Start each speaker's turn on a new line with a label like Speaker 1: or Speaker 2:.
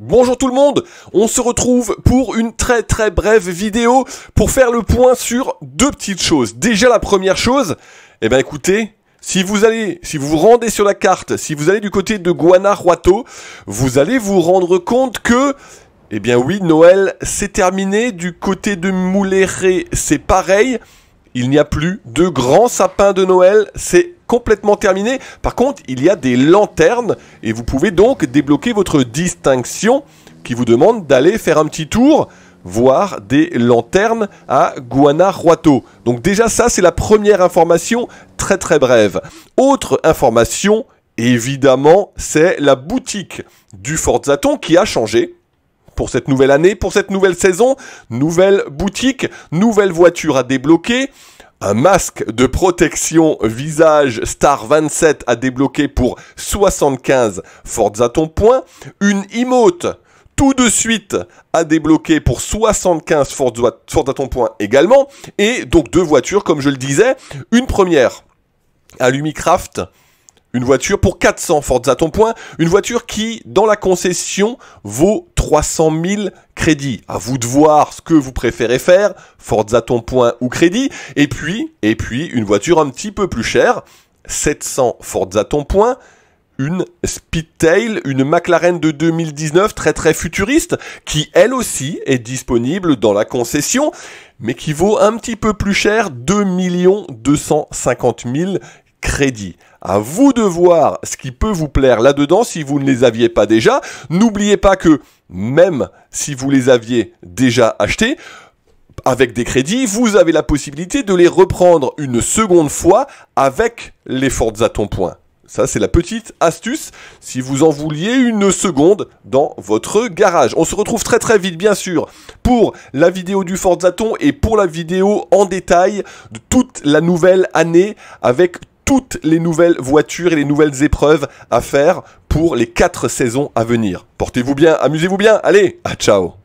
Speaker 1: Bonjour tout le monde, on se retrouve pour une très très brève vidéo pour faire le point sur deux petites choses. Déjà la première chose, eh ben écoutez, si vous allez, si vous vous rendez sur la carte, si vous allez du côté de Guanajuato, vous allez vous rendre compte que eh bien oui, Noël, c'est terminé. Du côté de Mouléré, c'est pareil il n'y a plus de grands sapins de Noël, c'est complètement terminé. Par contre, il y a des lanternes et vous pouvez donc débloquer votre distinction qui vous demande d'aller faire un petit tour voir des lanternes à Guanajuato. Donc déjà ça, c'est la première information très très brève. Autre information, évidemment, c'est la boutique du Fort Zaton qui a changé pour cette nouvelle année, pour cette nouvelle saison, nouvelle boutique, nouvelle voiture à débloquer. Un masque de protection visage Star 27 à débloquer pour 75 à ton point. Une emote tout de suite à débloquer pour 75 à ton point également. Et donc deux voitures, comme je le disais. Une première à Lumicraft une voiture pour 400 Forza ton point, une voiture qui, dans la concession, vaut 300 000 crédits. À vous de voir ce que vous préférez faire, Forza ton point ou crédit. Et puis, et puis, une voiture un petit peu plus chère, 700 Forza ton point, une Speedtail, une McLaren de 2019 très très futuriste, qui elle aussi est disponible dans la concession, mais qui vaut un petit peu plus cher, 2 250 000 crédit. À vous de voir ce qui peut vous plaire là-dedans si vous ne les aviez pas déjà. N'oubliez pas que même si vous les aviez déjà achetés, avec des crédits, vous avez la possibilité de les reprendre une seconde fois avec les Forza Ton Point. Ça, c'est la petite astuce si vous en vouliez une seconde dans votre garage. On se retrouve très très vite, bien sûr, pour la vidéo du Forzaton et pour la vidéo en détail de toute la nouvelle année avec toutes les nouvelles voitures et les nouvelles épreuves à faire pour les quatre saisons à venir. Portez-vous bien, amusez-vous bien, allez, à ciao